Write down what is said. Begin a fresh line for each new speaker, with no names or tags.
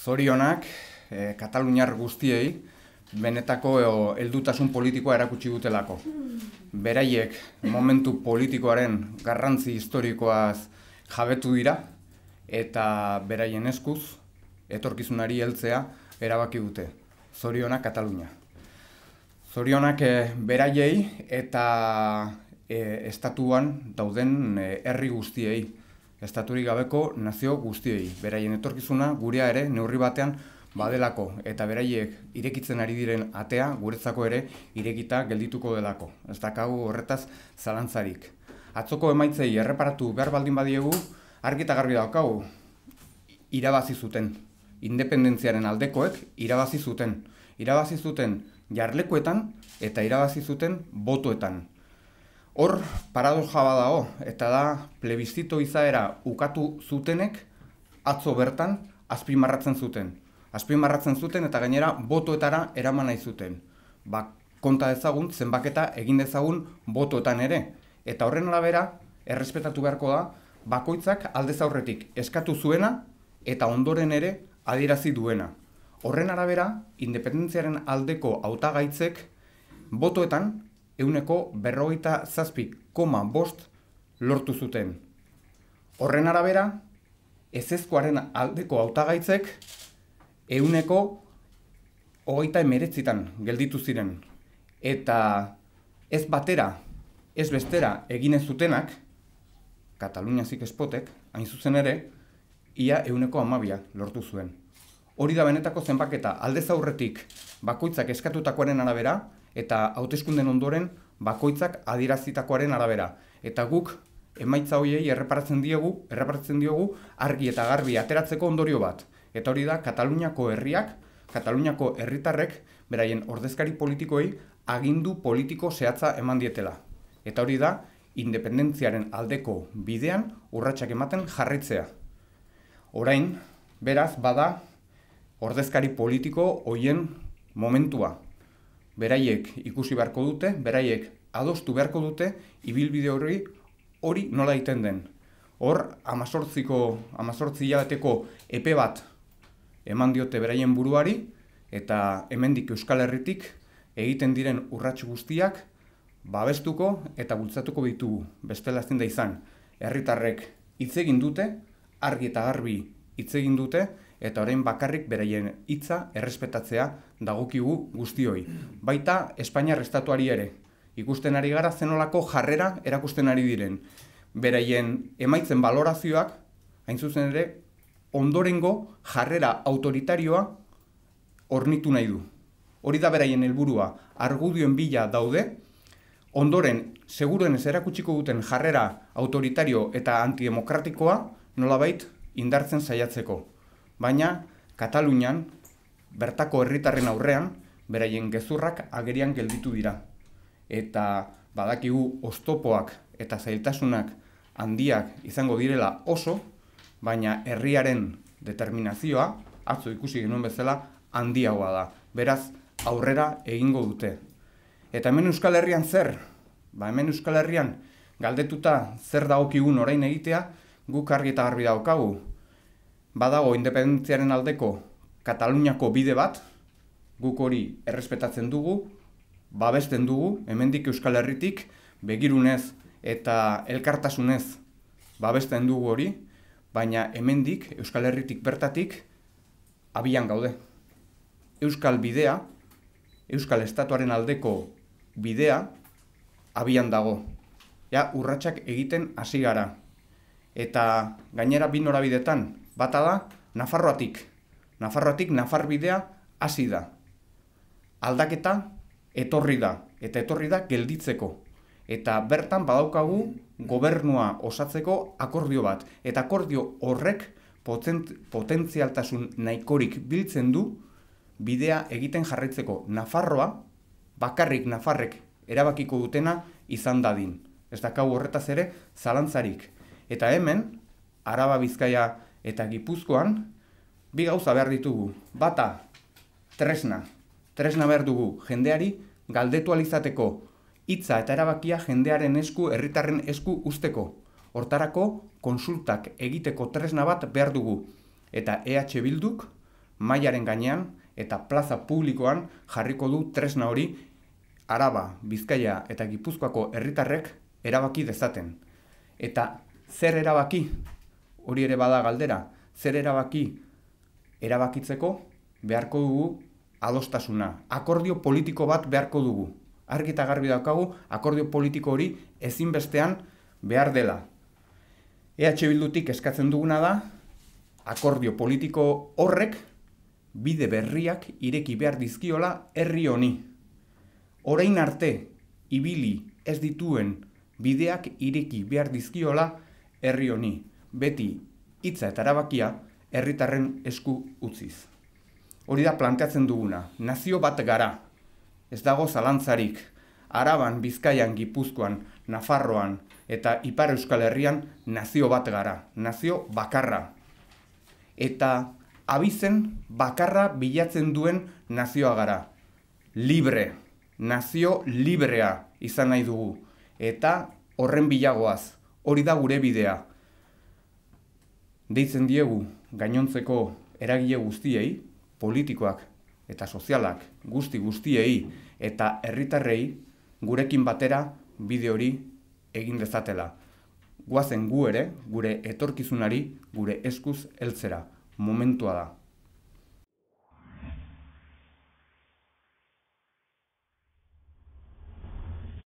Zorionak, e, kataluniar guztiei, benetako heldutasun politikoa erakutsi dutelako. Beraiek, momentu politikoaren garrantzi historikoaz jabetu dira, eta beraien eskuz, etorkizunari heltzea erabaki dute. Zorionak, Katalunia. Zorionak eh, beraiei eta e, estatuan dauden herri guztiei estaturi gabeko nazio guztiei. Beraien etorkizuna gurea ere neurri batean badelako eta beraiek irekitzen ari diren atea guretzako ere irekita geldituko delako. Ez dakagu horretaz zalantzarik. Atzoko emaitzei erreparatu behar baldin badiegu, eta garbi daukagu irabazi zuten. Independentziaren aldekoek irabazi zuten. Irabazi zuten jarlekuetan eta irabazi zuten botuetan. Hor, paradoja badago, eta da, plebizito izaera ukatu zutenek, atzo bertan, azpimarratzen zuten. Azpimarratzen zuten eta gainera, botoetara eraman nahi zuten. Ba, konta dezagun, zenbaketa egin dezagun botoetan ere. Eta horren alabera, errespetatu beharko da, bakoitzak aldezaurretik zaurretik eskatu zuena, eta ondoren ere adierazi duena. Horren arabera, independentziaren aldeko hautagaitzek, botoetan, euneko berrogeita zazpi koma bost lortu zuten. Horren arabera, ezezkoaren aldeko hautagaitzek euneko hogeita emeretzitan gelditu ziren. Eta ez batera, ez bestera egin zutenak, Kataluniazik espotek, hain zuzen ere, ia euneko amabia lortu zuen. Hori da benetako zenbaketa aldez aurretik bakoitzak eskatutakoaren arabera, eta hauteskunden ondoren bakoitzak adierazitakoaren arabera. Eta guk emaitza hoiei erreparatzen diegu, erreparatzen diogu argi eta garbi ateratzeko ondorio bat. Eta hori da Kataluniako herriak, Kataluniako herritarrek beraien ordezkari politikoei agindu politiko zehatza eman dietela. Eta hori da independentziaren aldeko bidean urratsak ematen jarritzea. Orain, beraz bada ordezkari politiko hoien momentua, beraiek ikusi beharko dute, beraiek adostu beharko dute, ibilbide hori hori nola egiten den. Hor, amazortziko, amazortzi jabeteko epe bat eman diote beraien buruari, eta hemendik Euskal Herritik egiten diren urrats guztiak babestuko eta bultzatuko ditugu. Bestela da izan, herritarrek hitz egin dute, argi eta garbi hitz egin dute, eta orain bakarrik beraien hitza errespetatzea dagokigu guztioi. Baita Espainiar estatuari ere, ikusten ari gara zenolako jarrera erakusten ari diren. Beraien emaitzen balorazioak, hain zuzen ere, ondorengo jarrera autoritarioa ornitu nahi du. Hori da beraien helburua argudioen bila daude, ondoren seguruen ez erakutsiko duten jarrera autoritario eta antidemokratikoa nolabait indartzen saiatzeko baina Katalunian bertako herritarren aurrean beraien gezurrak agerian gelditu dira. Eta badakigu ostopoak eta zailtasunak handiak izango direla oso, baina herriaren determinazioa, atzo ikusi genuen bezala, handiagoa da. Beraz, aurrera egingo dute. Eta hemen Euskal Herrian zer? Ba hemen Euskal Herrian galdetuta zer daokigun orain egitea, guk argi eta garbi daukagu badago independentziaren aldeko Kataluniako bide bat, guk hori errespetatzen dugu, babesten dugu, hemendik Euskal Herritik, begirunez eta elkartasunez babesten dugu hori, baina hemendik Euskal Herritik bertatik abian gaude. Euskal bidea, Euskal Estatuaren aldeko bidea abian dago. Ja, urratsak egiten hasi gara. Eta gainera bi norabidetan, bata da Nafarroatik. Nafarroatik Nafarbidea hasi da. Aldaketa etorri da eta etorri da gelditzeko eta bertan badaukagu gobernua osatzeko akordio bat eta akordio horrek potentzialtasun nahikorik biltzen du bidea egiten jarraitzeko Nafarroa bakarrik Nafarrek erabakiko dutena izan dadin. Ez dakau horretaz ere zalantzarik. Eta hemen, Araba Bizkaia eta Gipuzkoan bi gauza behar ditugu. Bata, tresna. Tresna behar dugu jendeari galdetu alizateko hitza eta erabakia jendearen esku, herritarren esku usteko. Hortarako konsultak egiteko tresna bat behar dugu. Eta EH Bilduk, mailaren gainean eta plaza publikoan jarriko du tresna hori araba, bizkaia eta gipuzkoako herritarrek erabaki dezaten. Eta zer erabaki? hori ere bada galdera, zer erabaki erabakitzeko beharko dugu adostasuna. Akordio politiko bat beharko dugu. Argita garbi daukagu, akordio politiko hori ezinbestean behar dela. EH Bildutik eskatzen duguna da, akordio politiko horrek bide berriak ireki behar dizkiola herri honi. Orain arte, ibili ez dituen bideak ireki behar dizkiola herri honi beti hitza eta arabakia herritarren esku utziz. Hori da planteatzen duguna, nazio bat gara, ez dago zalantzarik, araban, bizkaian, gipuzkoan, nafarroan eta ipar euskal herrian nazio bat gara, nazio bakarra. Eta abizen bakarra bilatzen duen nazioa gara, libre, nazio librea izan nahi dugu, eta horren bilagoaz, hori da gure bidea, deitzen diegu gainontzeko eragile guztiei, politikoak eta sozialak guzti guztiei eta herritarrei gurekin batera bide hori egin dezatela. Guazen gu ere, gure etorkizunari, gure eskuz heltzera, momentua da.